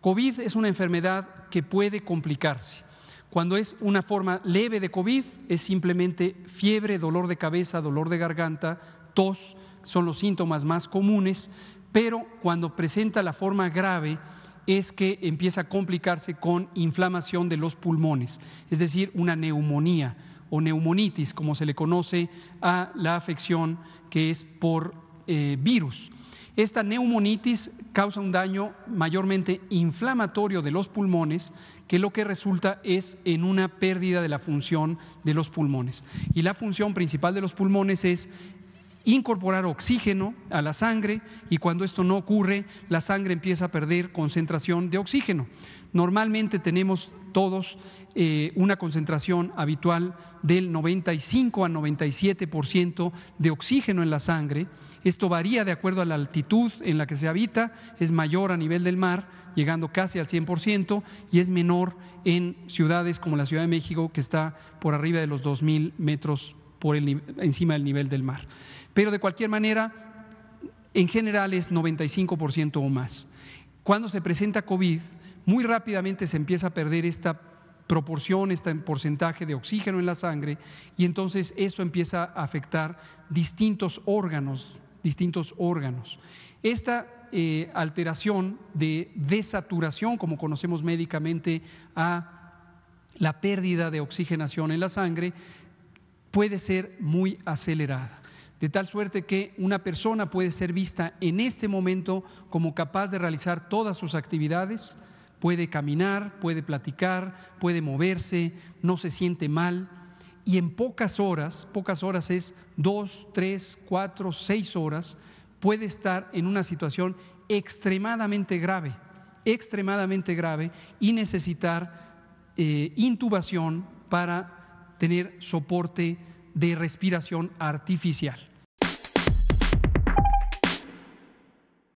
COVID es una enfermedad que puede complicarse. Cuando es una forma leve de COVID, es simplemente fiebre, dolor de cabeza, dolor de garganta, tos, son los síntomas más comunes, pero cuando presenta la forma grave es que empieza a complicarse con inflamación de los pulmones, es decir, una neumonía o neumonitis, como se le conoce a la afección que es por eh, virus. Esta neumonitis causa un daño mayormente inflamatorio de los pulmones, que lo que resulta es en una pérdida de la función de los pulmones. Y la función principal de los pulmones es incorporar oxígeno a la sangre y cuando esto no ocurre, la sangre empieza a perder concentración de oxígeno. Normalmente tenemos todos eh, una concentración habitual del 95 a 97% de oxígeno en la sangre. Esto varía de acuerdo a la altitud en la que se habita, es mayor a nivel del mar, llegando casi al 100%, y es menor en ciudades como la Ciudad de México, que está por arriba de los 2.000 metros por encima del nivel del mar. Pero de cualquier manera, en general es 95% o más. Cuando se presenta COVID, muy rápidamente se empieza a perder esta proporción, este porcentaje de oxígeno en la sangre y entonces eso empieza a afectar distintos órganos, distintos órganos. Esta eh, alteración de desaturación, como conocemos médicamente, a la pérdida de oxigenación en la sangre, puede ser muy acelerada. De tal suerte que una persona puede ser vista en este momento como capaz de realizar todas sus actividades, puede caminar, puede platicar, puede moverse, no se siente mal. Y en pocas horas, pocas horas es dos, tres, cuatro, seis horas, puede estar en una situación extremadamente grave, extremadamente grave y necesitar eh, intubación para tener soporte de respiración artificial.